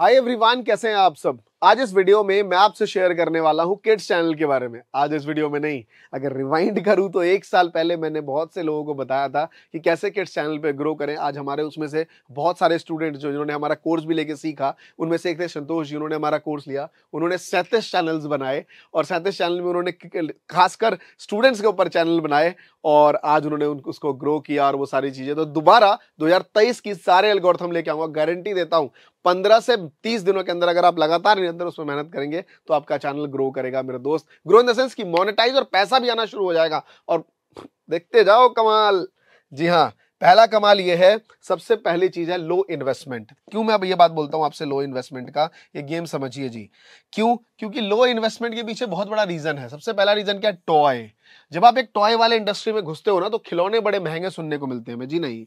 hi everyone कैसे हैं आप सब आज इस वीडियो में मैं आपसे शेयर करने वाला हूँ किड्स चैनल के बारे में आज इस वीडियो में नहीं अगर रिवाइंड करूँ तो एक साल पहले मैंने बहुत से लोगों को बताया था कि कैसे किड्स चैनल पे ग्रो करें आज हमारे उसमें से बहुत सारे स्टूडेंट जो जिन्होंने हमारा कोर्स भी लेके सीखा उनमें से एक थे संतोष जिन्होंने हमारा कोर्स लिया उन्होंने सैंतीस चैनल्स बनाए और सैंतीस चैनल में उन्होंने खासकर स्टूडेंट्स के ऊपर चैनल बनाए और आज उन्होंने उसको ग्रो किया और वो सारी चीज़ें तो दोबारा दो की सारे एल्गोर्थम लेके आऊँगा गारंटी देता हूँ पंद्रह से तीस दिनों के अंदर अगर आप लगातार अंदर उसमें मेहनत करेंगे तो आपका चैनल ग्रो करेगा मेरे दोस्त ग्रो इन द सेंस कि मोनेटाइज और पैसा भी आना शुरू हो जाएगा और देखते जाओ कमाल जी हाँ पहला कमाल ये है सबसे पहली चीज है लो इन्वेस्टमेंट क्यों मैं अब ये बात बोलता हूँ आपसे लो इन्वेस्टमेंट का ये गेम समझिए जी क्यों क्योंकि लो इन्वेस्टमेंट के पीछे बहुत बड़ा रीजन है सबसे पहला रीजन क्या है टॉय जब आप एक टॉय वाले इंडस्ट्री में घुसते हो ना तो खिलौने बड़े महंगे सुनने को मिलते हैं जी नहीं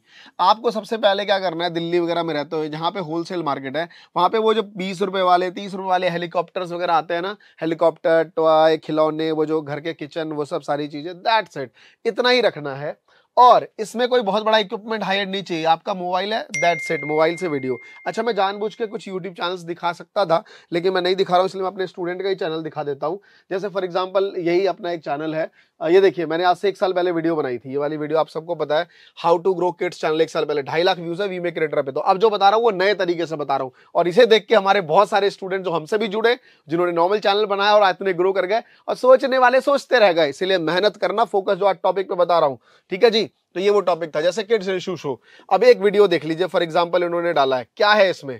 आपको सबसे पहले क्या करना है दिल्ली वगैरह में रहते हो जहाँ पे होलसेल मार्केट है वहाँ पे वो जो बीस रुपए वाले तीस रुपए वाले हेलीकॉप्टर्स वगैरह आते हैं ना हेलीकॉप्टर टॉय खिलौने वो जो घर के किचन वो सब सारी चीज़ें दैट्स इट इतना ही रखना है और इसमें कोई बहुत बड़ा इक्विपमेंट हायर नहीं चाहिए आपका मोबाइल है दैट सेट मोबाइल से वीडियो अच्छा मैं जानबूझ के कुछ यूट्यूब चैनल्स दिखा सकता था लेकिन मैं नहीं दिखा रहा हूँ इसलिए मैं अपने स्टूडेंट का ही चैनल दिखा देता हूँ जैसे फॉर एग्जाम्पल यही अपना एक चैनल है ये देखिए मैंने आज से एक साल पहले वीडियो बनाई थी ये वाली वीडियो आप सबको पता है how to grow kids channel एक साल पहले ढाई लाख व्यूज है वी मे क्रिएटर पे तो अब जो बता रहा हूँ वो नए तरीके से बता रहा हूँ और इसे देख के हमारे बहुत सारे स्टूडेंट जो हमसे भी जुड़े जिन्होंने नॉर्मल चैनल बनाया और इतने ग्रो कर गए और सोचने वाले सोचते रह गए इसलिए मेहनत करना फोकस जो आज टॉपिक पे बता रहा हूँ ठीक है जी जी तो ये वो टॉपिक था जैसे किड्स इशू शो अब एक वीडियो देख लीजिए फॉर एग्जाम्पल इन्होंने डाला है क्या है इसमें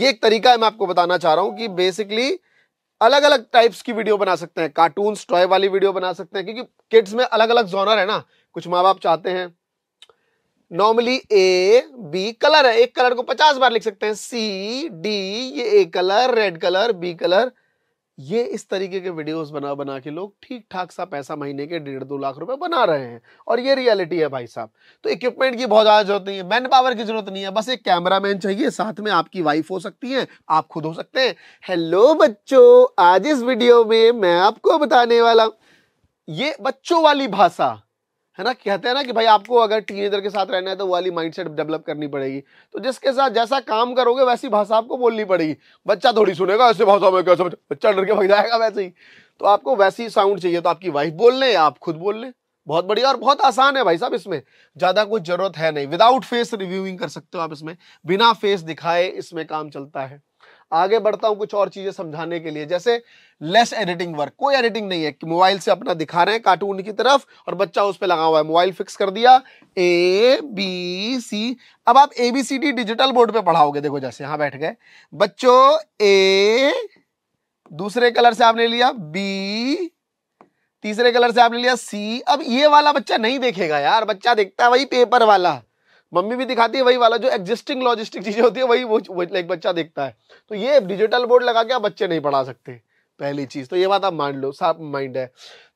ये एक तरीका है मैं आपको बताना चाह रहा हूँ कि बेसिकली अलग अलग टाइप्स की वीडियो बना सकते हैं कार्टून टॉय वाली वीडियो बना सकते हैं क्योंकि किड्स में अलग अलग जोनर है ना कुछ माँ बाप चाहते हैं नॉर्मली ए बी कलर है एक कलर को पचास बार लिख सकते हैं सी डी ये A colour red colour B colour ये इस तरीके के वीडियोस बना बना के लोग ठीक ठाक सा पैसा महीने के डेढ़ दो लाख रुपए बना रहे हैं और ये रियलिटी है भाई साहब तो इक्विपमेंट की बहुत ज़्यादा जरूरत नहीं है मैन पावर की जरूरत नहीं है बस एक कैमरामैन चाहिए साथ में आपकी वाइफ हो सकती है आप खुद हो सकते हैं हेलो बच्चों आज इस वीडियो में मैं आपको बताने वाला ये बच्चों वाली भाषा है ना कहते हैं ना कि भाई आपको अगर टीनेजर के साथ रहना है तो वाली माइंडसेट डेवलप करनी पड़ेगी तो जिसके साथ जैसा काम करोगे वैसी भाषा आपको बोलनी पड़ेगी बच्चा थोड़ी सुनेगा ऐसे भाषा में कैसे बच्चा डर के भग जाएगा वैसे ही तो आपको वैसी साउंड चाहिए तो आपकी वाइफ बोल लें आप खुद बोल लें बहुत बढ़िया और बहुत आसान है भाई साहब इसमें ज़्यादा कोई ज़रूरत है नहीं विदाउट फेस रिव्यूइंग कर सकते हो आप इसमें बिना फेस दिखाए इसमें काम चलता है आगे बढ़ता हूं कुछ और चीज़ें समझाने के लिए जैसे लेस एडिटिंग वर्क कोई एडिटिंग नहीं है कि मोबाइल से अपना दिखा रहे हैं कार्टून की तरफ और बच्चा उस पर लगा हुआ है मोबाइल फिक्स कर दिया ए बी सी अब आप A B C D digital board पे पढ़ाओगे देखो जैसे यहां बैठ गए बच्चों ए दूसरे कलर से आपने लिया बी तीसरे कलर से आपने लिया सी अब ये वाला बच्चा नहीं देखेगा यार बच्चा देखता है वही पेपर वाला मम्मी भी दिखाती है वही वाला जो एग्जिस्टिंग लॉजिस्टिक चीज़ें होती है वही वो एक बच्चा देखता है तो ये डिजिटल बोर्ड लगा के आप बच्चे नहीं पढ़ा सकते पहली चीज़ तो ये बात आप मान लो साफ माइंड है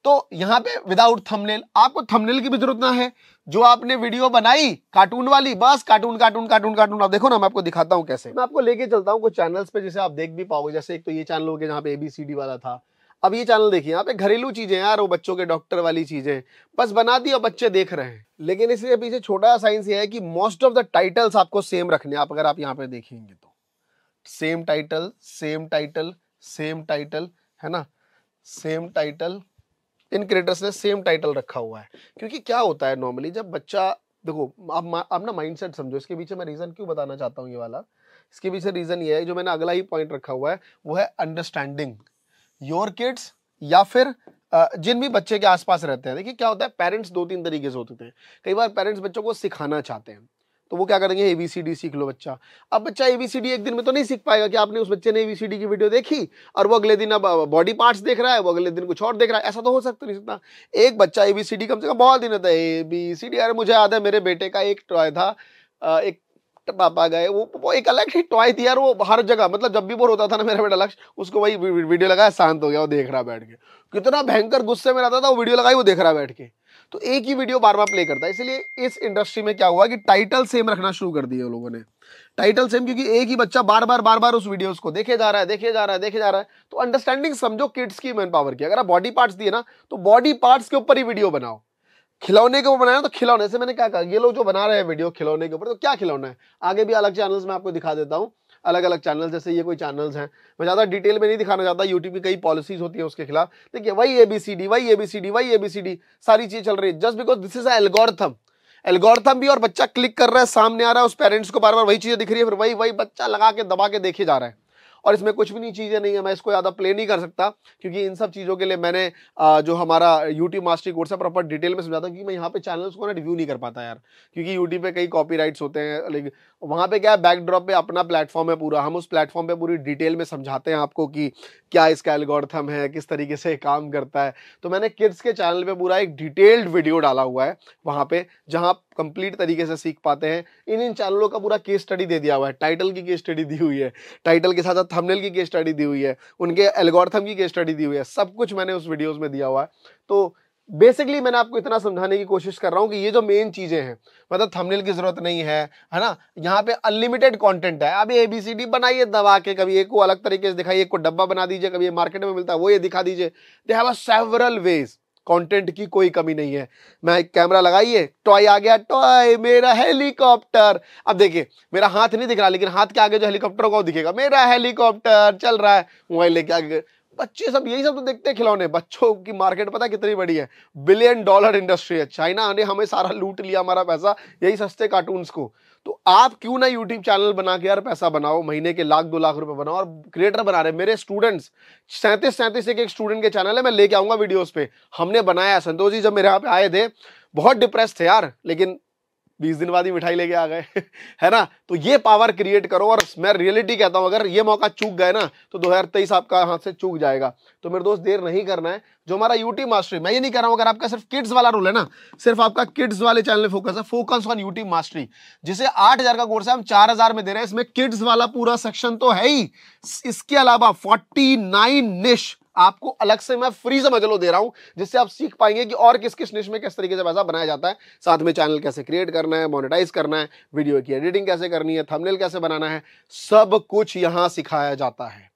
तो यहाँ पे विदाउट थंबनेल आपको थंबनेल की भी जरूरत ना है जो आपने वीडियो बनाई कार्टून वाली बस कार्टून कार्टून कार्टून कार्टून आप देखो ना मैं आपको दिखाता हूँ कैसे मैं आपको लेके चलता हूँ कुछ चैनल्स पे जैसे आप देख भी पाओगे जैसे एक तो ये चैनल हो गया जहाँ पे एबीसीडी वाला था अब ये चैनल देखिए यहाँ पे घरेलू चीजें यार वो बच्चों के डॉक्टर वाली चीजें बस बना दी और बच्चे देख रहे हैं लेकिन इसके पीछे छोटा साइंस ये है कि मोस्ट ऑफ द टाइटल्स आपको सेम रखने आप अगर आप यहाँ पे देखेंगे तो same title same title same title है ना सेम टाइटल इन क्रिएटर्स ने सेम टाइटल रखा हुआ है क्योंकि क्या होता है नॉर्मली जब बच्चा देखो आप ना माइंड समझो इसके पीछे मैं रीज़न क्यों बताना चाहता हूँ ये वाला इसके पीछे रीज़न ये है जो मैंने अगला ही पॉइंट रखा हुआ है वो है अंडरस्टैंडिंग योर किड्स या फिर जिन भी बच्चे के आसपास रहते हैं देखिए क्या होता है पेरेंट्स दो तीन तरीके से होते हैं कई बार पेरेंट्स बच्चों को सिखाना चाहते हैं तो वो क्या करेंगे ए बी सी डी सीख लो बच्चा अब बच्चा ए बी सी डी एक दिन में तो नहीं सीख पाएगा कि आपने उस बच्चे ने ए बी सी डी की वीडियो देखी और वो अगले दिन अब बॉडी पार्ट्स देख रहा है वो अगले दिन कुछ और देख रहा है ऐसा तो हो सकता नहीं सकता एक बच्चा ए बी सी डी कम से कम बहुत दिन होता है ए बी सी डी अरे मुझे याद है मेरे बेटे का एक टॉय था एक पापा गए वो, वो एक अलग ही टॉय थी यार वो हर जगह मतलब जब भी बोर होता था ना मेरा बेटा लक्ष्य उसको वही वीडियो लगाया शांत हो गया वो देख रहा बैठ के कितना भयंकर गुस्से में रहता था वो वीडियो लगाई वो देख रहा बैठ के तो एक ही वीडियो बार बार प्ले करता है इसलिए इस इंडस्ट्री में क्या हुआ कि टाइटल सेम रखना शुरू कर दिया लोगों ने टाइटल सेम क्योंकि एक ही बच्चा बार बार बार बार उस वीडियो को देखे जा रहा है देखे जा रहा है देखे जा रहा है तो अंडरस्टैंडिंग समझो किड्स की मैन पावर की अगर आप बॉडी पार्ट्स दिए ना तो बॉडी पार्ट्स के ऊपर ही वीडियो बनाओ खिलौने के ऊपर बनाया तो खिलौने से मैंने क्या कहा ये लोग जो बना रहे हैं वीडियो खिलौने के ऊपर तो क्या खिलौना है आगे भी अलग चैनल्स में आपको दिखा देता हूँ अलग अलग चैनल जैसे ये कोई चैनल्स हैं मैं ज़्यादा डिटेल में नहीं दिखाना चाहता यूट्यूब की कई पॉलिसीज होती है उसके खिलाफ देखिए वही ए बी सी डी वही ए बी सी डी वही ए बी सी डी सारी चीज़ चल रही है just because this is algorithm algorithm भी और बच्चा क्लिक कर रहा है सामने आ रहा है उस पेरेंट्स को बार बार वही चीज़ें दिख रही है फिर वही वही बच्चा लगा के दबा के देखे जा रहा है और इसमें कुछ भी नहीं चीज़ें नहीं है मैं इसको ज़्यादा प्ले नहीं कर सकता क्योंकि इन सब चीज़ों के लिए मैंने जो हमारा यूट्यूब मास्टरी कोर्स है प्रॉपर डिटेल में समझाता हूँ कि मैं यहाँ पे चैनल्स को ना रिव्यू नहीं कर पाता यार क्योंकि यूट्यूब पे कई कॉपी होते हैं लाइक वहाँ पे क्या है बैकड्रॉप पे अपना प्लेटफॉर्म है पूरा हम उस प्लेटफॉर्म पे पूरी डिटेल में समझाते हैं आपको कि क्या इसका एल्गोरिथम है किस तरीके से काम करता है तो मैंने किड्स के चैनल पे पूरा एक डिटेल्ड वीडियो डाला हुआ है वहाँ पे जहाँ आप कंप्लीट तरीके से सीख पाते हैं इन इन चैनलों का पूरा केस स्टडी दे दिया हुआ है टाइटल की केस स्टडी दी हुई है टाइटल के साथ साथ थमनेल की केस स्टडी दी हुई है उनके एल्गोरथम की केस स्टडी दी हुई है सब कुछ मैंने उस वीडियोज़ में दिया हुआ है तो बेसिकली मैंने आपको इतना समझाने की कोशिश कर रहा हूँ कि ये जो मेन चीज़ें हैं मतलब थंबनेल की ज़रूरत नहीं है है ना यहाँ पे अनलिमिटेड कंटेंट है अभी ए बनाइए दबा के कभी एक को अलग तरीके से दिखाइए एक को डब्बा बना दीजिए कभी मार्केट में मिलता है वो ये दिखा दीजिए they have a several ways content की कोई कमी नहीं है मैं कैमरा लगाइए टॉय आ गया टॉय मेरा हेलीकॉप्टर अब देखिए मेरा हाथ नहीं दिख रहा लेकिन हाथ के आगे जो हेलीकॉप्टर होगा वो दिखेगा मेरा हेलीकॉप्टर चल रहा है मोबाइल लेके आगे बच्चे सब यही सब तो देखते हैं खिलौने बच्चों की मार्केट पता कितनी बड़ी है बिलियन डॉलर इंडस्ट्री है चाइना ने हमें सारा लूट लिया हमारा पैसा यही सस्ते कार्टून्स को तो आप क्यों ना यूट्यूब चैनल बना के यार पैसा बनाओ महीने के लाख दो लाख रुपए बनाओ और क्रिएटर बना रहे मेरे स्टूडेंट्स सैंतीस सैंतीस एक एक स्टूडेंट के चैनल है मैं लेके आऊंगा वीडियोस पे हमने बनाया संतोष जी जब मेरे यहाँ पे आए थे बहुत डिप्रेस थे यार लेकिन बीस दिन बाद ही मिठाई लेके आ गए है ना तो ये पावर क्रिएट करो और मैं रियलिटी कहता हूँ अगर ये मौका चूक गए ना तो दो हजार तेईस आपका हाथ से चूक जाएगा तो मेरे दोस्त देर नहीं करना है जो हमारा यूटी मास्टरी मैं ये नहीं कह रहा हूँ अगर आपका सिर्फ किड्स वाला रोल है ना सिर्फ आपका किड्स वाले चैनल फोकस है फोकस ऑन यूटी मास्टरी जिसे आठ हजार का कोर्स है हम चार हजार में दे रहे हैं इसमें किड्स वाला पूरा सेक्शन तो है ही इसके अलावा फोर्टी नाइन निश आपको अलग से मैं फ्री समझ लो दे रहा हूं जिससे आप सीख पाएंगे कि और किस किस निश में किस तरीके से पैसा बनाया जाता है साथ में चैनल कैसे क्रिएट करना है मोनिटाइज करना है वीडियो की एडिटिंग कैसे करनी है थंबनेल कैसे बनाना है सब कुछ यहां सिखाया जाता है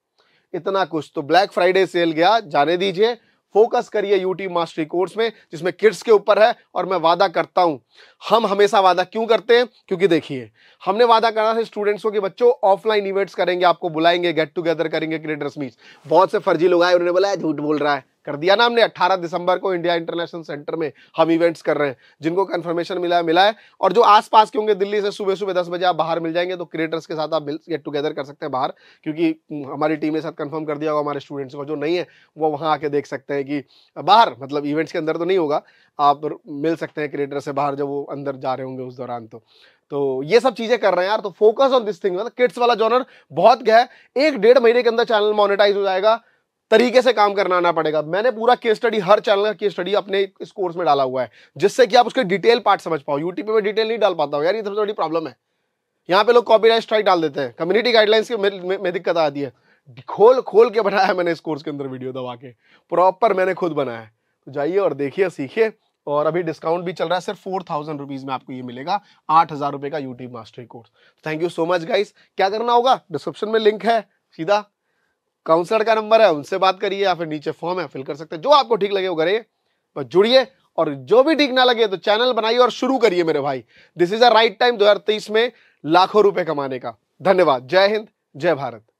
इतना कुछ तो ब्लैक फ्राइडे सेल गया जाने दीजिए फोकस करिए यूट्यूब मास्टरी कोर्स में जिसमें किड्स के ऊपर है और मैं वादा करता हूँ हम हमेशा वादा क्यों करते हैं क्योंकि देखिए हमने वादा करा था स्टूडेंट्स को कि बच्चों ऑफलाइन इवेंट्स करेंगे आपको बुलाएंगे गेट टुगेदर करेंगे क्रिएटर्स मीट बहुत से फर्जी लोग आए उन्होंने बोला झूठ बोल रहा है कर दिया ना हमने 18 दिसंबर को इंडिया इंटरनेशनल सेंटर में हम इवेंट्स कर रहे हैं जिनको कंफर्मेशन मिला है मिला है और जो आसपास के होंगे दिल्ली से सुबह सुबह दस बजे आप बाहर मिल जाएंगे तो क्रिएटर्स के साथ आप मिल गेट टुगेदर कर सकते हैं बाहर क्योंकि हम्म, हमारी टीम के साथ कंफर्म कर दिया होगा हमारे स्टूडेंट्स को जो नहीं है वो वहाँ आके देख सकते हैं कि बाहर मतलब इवेंट्स के अंदर तो नहीं होगा आप मिल सकते हैं क्रिएटर से बाहर जब वो अंदर जा रहे होंगे उस दौरान तो तो ये सब चीजें कर रहे हैं यार तो फोकस ऑन दिस थिंग मतलब किड्स वाला जॉनर बहुत गया है एक डेढ़ महीने के अंदर चैनल मोनेटाइज हो जाएगा तरीके से काम करना आना पड़ेगा मैंने पूरा केस स्टडी हर चैनल का केस स्टडी अपने इस कोर्स में डाला हुआ है जिससे कि आप उसके डिटेल पार्ट समझ पाओ यूट्यूब पे मैं डिटेल नहीं डाल पाता हूँ यार ये सबसे बड़ी प्रॉब्लम है यहाँ पे लोग कॉपीराइट स्ट्राइक डाल देते हैं कम्युनिटी गाइडलाइंस की में, दिक्कत आती है खोल खोल के बनाया है मैंने इस कोर्स के अंदर वीडियो दबा के प्रॉपर मैंने खुद बनाया है तो जाइए और देखिए सीखिए और अभी डिस्काउंट भी चल रहा है सिर्फ फोर थाउजेंड रुपीज में आपको ये मिलेगा आठ हजार रुपए का YouTube mastery course thank you so much guys क्या करना होगा डिस्क्रिप्शन में लिंक है सीधा काउंसलर का नंबर है उनसे बात करिए या फिर नीचे फॉर्म है फिल कर सकते हैं जो आपको ठीक लगे वो करिए बस जुड़िए और जो भी ठीक ना लगे तो चैनल बनाइए और शुरू करिए मेरे भाई this is a right time दो में लाखों रुपए कमाने का धन्यवाद जय हिंद जय भारत